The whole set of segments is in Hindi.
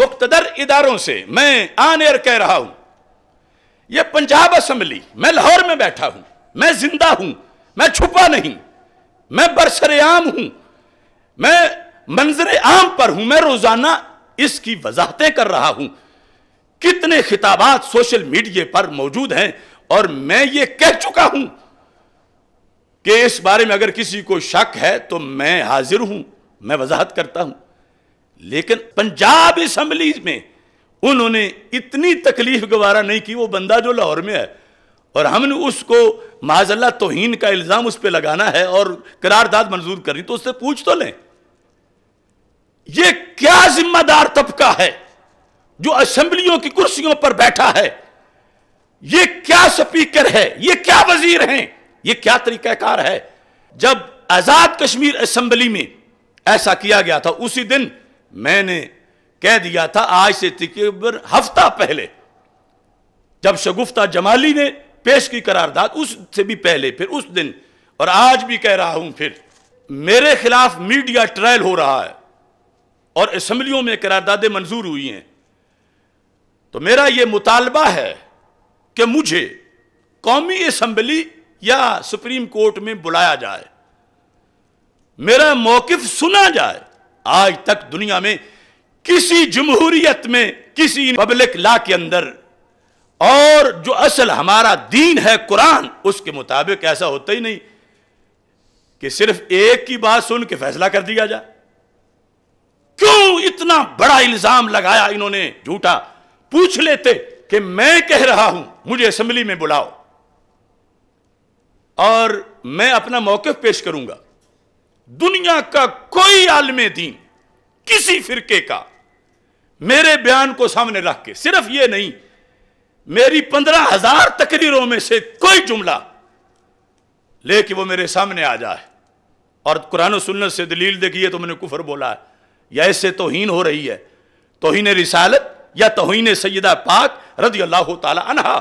मुख्तर इदारों से मैं आन एयर कह रहा हूं यह पंजाब असम्बली मैं लाहौर में बैठा हूं मैं जिंदा हूं मैं छुपा नहीं मैं बरसरेआम हूं मैं मंजर आम पर हूं मैं रोजाना इसकी वजाहतें कर रहा हूं कितने खिताबात सोशल मीडिया पर मौजूद हैं और मैं ये कह चुका हूं कि इस बारे में अगर किसी को शक है तो मैं हाजिर हूं मैं वजाहत करता हूं लेकिन पंजाब असम्बली में उन्होंने इतनी तकलीफ गवारा नहीं की वो बंदा जो लाहौर में है और हमने उसको माजल्ला तोहन का इल्ज़ाम उस पर लगाना है और करारदाद मंजूर करनी तो उससे पूछ तो लें ये क्या जिम्मेदार तबका है जो असेंबलियों की कुर्सियों पर बैठा है ये क्या स्पीकर है ये क्या वजीर हैं ये क्या तरीक़ाकार है जब आज़ाद कश्मीर असम्बली में ऐसा किया गया था उसी दिन मैंने कह दिया था आज से तकरीबन हफ्ता पहले जब शगुफ्ता जमाली ने पेश की करारदाद उससे भी पहले फिर उस दिन और आज भी कह रहा हूं फिर मेरे खिलाफ मीडिया ट्रायल हो रहा है और असम्बलियों में करारदादें मंजूर हुई हैं तो मेरा यह मुतालबा है कि मुझे कौमी असम्बली या सुप्रीम कोर्ट में बुलाया जाए मेरा मौकफ सुना जाए आज तक दुनिया में किसी जमहूरियत में किसी पब्लिक ला के अंदर और जो असल हमारा दीन है कुरान उसके मुताबिक ऐसा होता ही नहीं कि सिर्फ एक की बात सुन के फैसला कर दिया जाए क्यों इतना बड़ा इल्जाम लगाया इन्होंने झूठा पूछ लेते कि मैं कह रहा हूं मुझे असेंबली में बुलाओ और मैं अपना मौकफ पेश करूंगा दुनिया का कोई आलम दीन किसी फिरके का मेरे बयान को सामने रख के सिर्फ ये नहीं मेरी पंद्रह हजार तकरीरों में से कोई जुमला लेके वो मेरे सामने आ जाए और कुरान सुन्नत से दलील देखिए तो मैंने कुफर बोला है या इससे तोहन हो रही है तोहन रिसालत या तोहन सैदा पाक रदी अल्लाह तला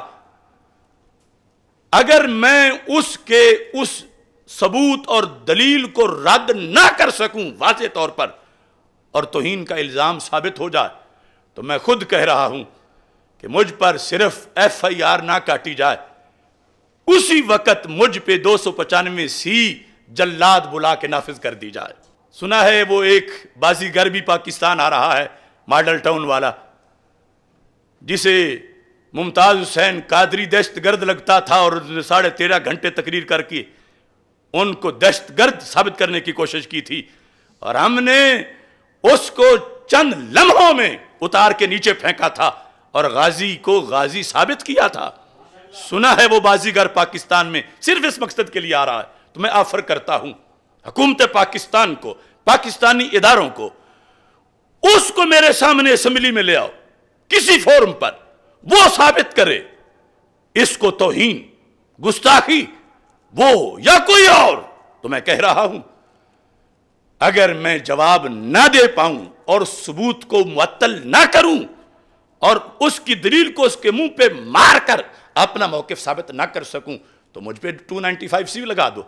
अगर मैं उसके उस सबूत और दलील को रद्द ना कर सकूं वाज तौर पर और तोहन का इल्ज़ाम साबित हो जाए तो मैं खुद कह रहा हूं कि मुझ पर सिर्फ एफ आई आर ना काटी जाए उसी वक़्त मुझ पे दो सौ पचानवे सी जल्लाद बुला के नाफिज कर दी जाए सुना है वो एक बाजीगर भी पाकिस्तान आ रहा है मॉडल टाउन वाला जिसे मुमताज़ हुसैन कादरी दहशत गर्द लगता था और साढ़े तेरह घंटे तकरीर करके उनको दहशतगर्द साबित करने की कोशिश की थी और हमने उसको चंद लम्हों में उतार के नीचे फेंका था और गाजी को गाजी साबित किया था सुना है वो बाजीगर पाकिस्तान में सिर्फ इस मकसद के लिए आ रहा है तो मैं ऑफर करता हूं हुकूमत पाकिस्तान को पाकिस्तानी इदारों को उसको मेरे सामने असम्बली में ले आओ किसी फोरम पर वो साबित करे इसको तोहीन गुस्ताखी वो या कोई और तो मैं कह रहा हूं अगर मैं जवाब ना दे पाऊं और सबूत को मुअत्तल ना करूं और उसकी दलील को उसके मुंह पे मार कर अपना मौके साबित ना कर सकूं तो मुझ पर टू नाइन्टी फाइव सी लगा दो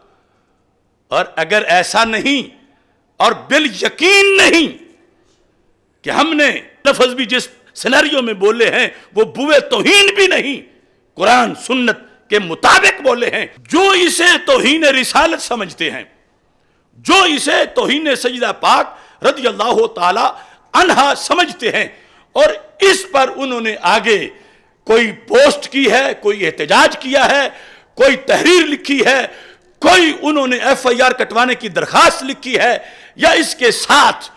और अगर ऐसा नहीं और बिल यकीन नहीं कि हमने तफज भी जिस सिनेरियो में बोले हैं वो बुए तोहीन भी नहीं कुरान सुन्नत के मुताबिक बोले हैं जो इसे तोहन रिसालत समझते हैं जो इसे तोहन सजदा पाक रजी अल्लाह तहा समझते हैं और इस पर उन्होंने आगे कोई पोस्ट की है कोई एहतजाज किया है कोई तहरीर लिखी है कोई उन्होंने एफ आई आर कटवाने की दरखास्त लिखी है या इसके साथ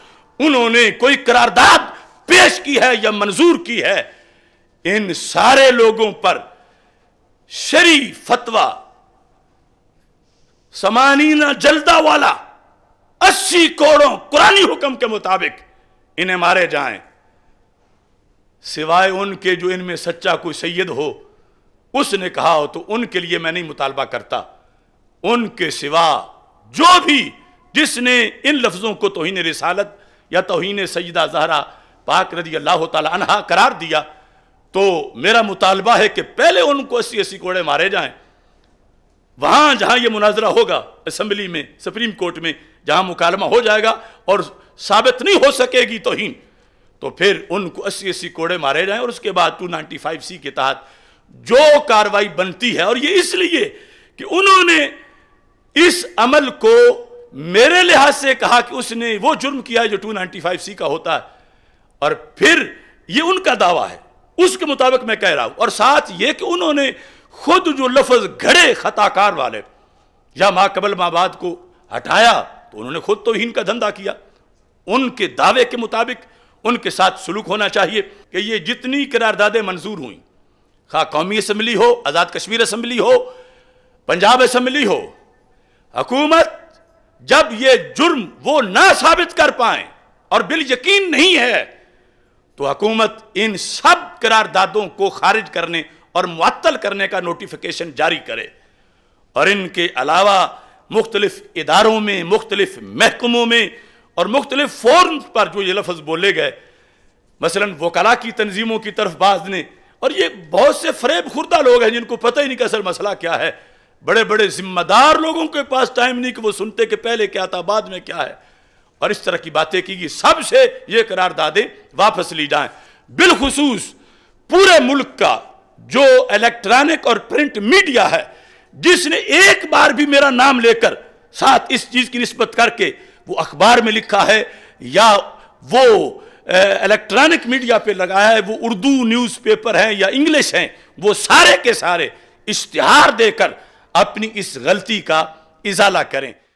उन्होंने कोई करारदाद पेश की है या मंजूर की है इन सारे लोगों पर शरी फतवा समानीना जलदा वाला अस्सी करोड़ों कुरानी हुक्म के मुताबिक इन्हें मारे जाएं सिवाय उनके जो इनमें सच्चा कोई सैयद हो उसने कहा हो तो उनके लिए मैं नहीं मुतालबा करता उनके सिवा जो भी जिसने इन लफ्ज़ों को तोहन रिसालत या तोहन सईदा जहरा पाक रजी अल्लाह तला करार दिया तो मेरा मुतालबा है कि पहले उनको अस्सी अस्सी कोड़े मारे जाएं वहां जहां यह मुनाजरा होगा असम्बली में सुप्रीम कोर्ट में जहां मुकालमा हो जाएगा और साबित नहीं हो सकेगी तो ही तो फिर उनको अस्सी अस्सी कोड़े मारे जाएं और उसके बाद टू नाइन्टी फाइव सी के तहत जो कार्रवाई बनती है और ये इसलिए कि उन्होंने इस अमल को मेरे लिहाज से कहा कि उसने वो जुर्म किया है जो टू नाइन्टी फाइव सी का होता है और फिर ये उनका दावा है उसके मुताबिक मैं कह रहा हूं और साथ ये कि उन्होंने खुद जो लफज घड़े खताकार वाले या कबल माबाद को हटाया तो उन्होंने खुद तो हीन का धंधा किया उनके दावे के मुताबिक उनके साथ सुलूक होना चाहिए कि ये जितनी करारदादें मंजूर हुई खा कौमी असम्बली हो आज़ाद कश्मीर असम्बली हो पंजाब असम्बली हो हकूमत जब ये जुर्म वो ना साबित कर पाए और बिल यकीन नहीं है तो हकूमत इन सब करारदादों को खारिज करने और मअतल करने का नोटिफिकेशन जारी करे और इनके अलावा मुख्तलिफ इदारों में मुख्तलिफ महकमों में और मुख्तलिफ फोरम पर जो ये लफ्ज़ बोले गए मसलन वकला की तनजीमों की तरफ बाज ने और ये बहुत से फरेब खुर्दा लोग हैं जिनको पता ही नहीं कि असल मसला क्या है बड़े बड़े जिम्मेदार लोगों के पास टाइम नहीं कि वो सुनते कि पहले क्या था बाद में क्या है और इस तरह की बातें की गई सबसे ये करारदादें वापस ली जाएं बिलखसूस पूरे मुल्क का जो इलेक्ट्रॉनिक और प्रिंट मीडिया है जिसने एक बार भी मेरा नाम लेकर साथ इस चीज़ की निस्बत करके वो अखबार में लिखा है या वो इलेक्ट्रॉनिक मीडिया पे लगाया है वो उर्दू न्यूज़पेपर हैं या इंग्लिश हैं वो सारे के सारे इश्तहार देकर अपनी इस गलती का इजाला करें